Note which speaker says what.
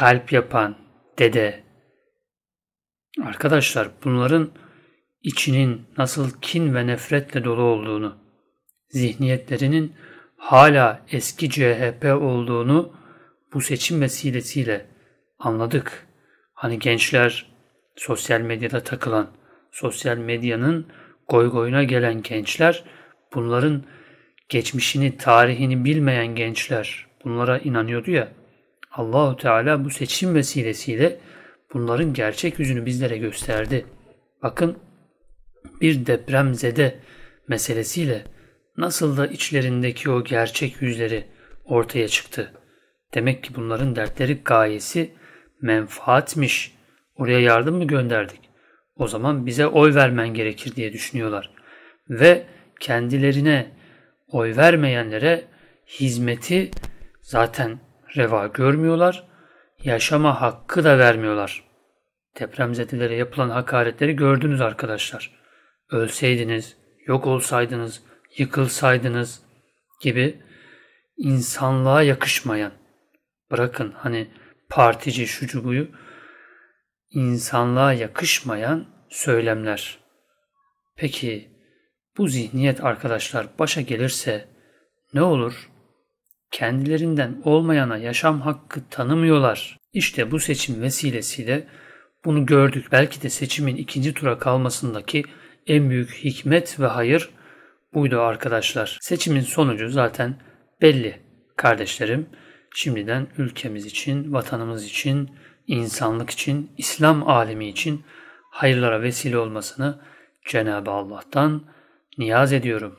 Speaker 1: kalp yapan dede. Arkadaşlar bunların içinin nasıl kin ve nefretle dolu olduğunu, zihniyetlerinin hala eski CHP olduğunu bu seçim vesilesiyle anladık. Hani gençler sosyal medyada takılan, sosyal medyanın goygoyuna gelen gençler, bunların geçmişini, tarihini bilmeyen gençler bunlara inanıyordu ya. Allahu Teala bu seçim vesilesiyle bunların gerçek yüzünü bizlere gösterdi. Bakın bir depremzede meselesiyle nasıl da içlerindeki o gerçek yüzleri ortaya çıktı. Demek ki bunların dertleri gayesi menfaatmiş. Oraya yardım mı gönderdik? O zaman bize oy vermen gerekir diye düşünüyorlar. Ve kendilerine oy vermeyenlere hizmeti zaten reva görmüyorlar, yaşama hakkı da vermiyorlar. Depremzedelere yapılan hakaretleri gördünüz arkadaşlar. Ölseydiniz, yok olsaydınız, yıkılsaydınız gibi insanlığa yakışmayan, bırakın hani partici şucu buyu, insanlığa yakışmayan söylemler. Peki bu zihniyet arkadaşlar başa gelirse ne olur? kendilerinden olmayana yaşam hakkı tanımıyorlar. İşte bu seçim vesilesiyle bunu gördük. Belki de seçimin ikinci tura kalmasındaki en büyük hikmet ve hayır buydu arkadaşlar. Seçimin sonucu zaten belli kardeşlerim. Şimdiden ülkemiz için, vatanımız için, insanlık için, İslam alemi için hayırlara vesile olmasını Cenab-ı Allah'tan niyaz ediyorum.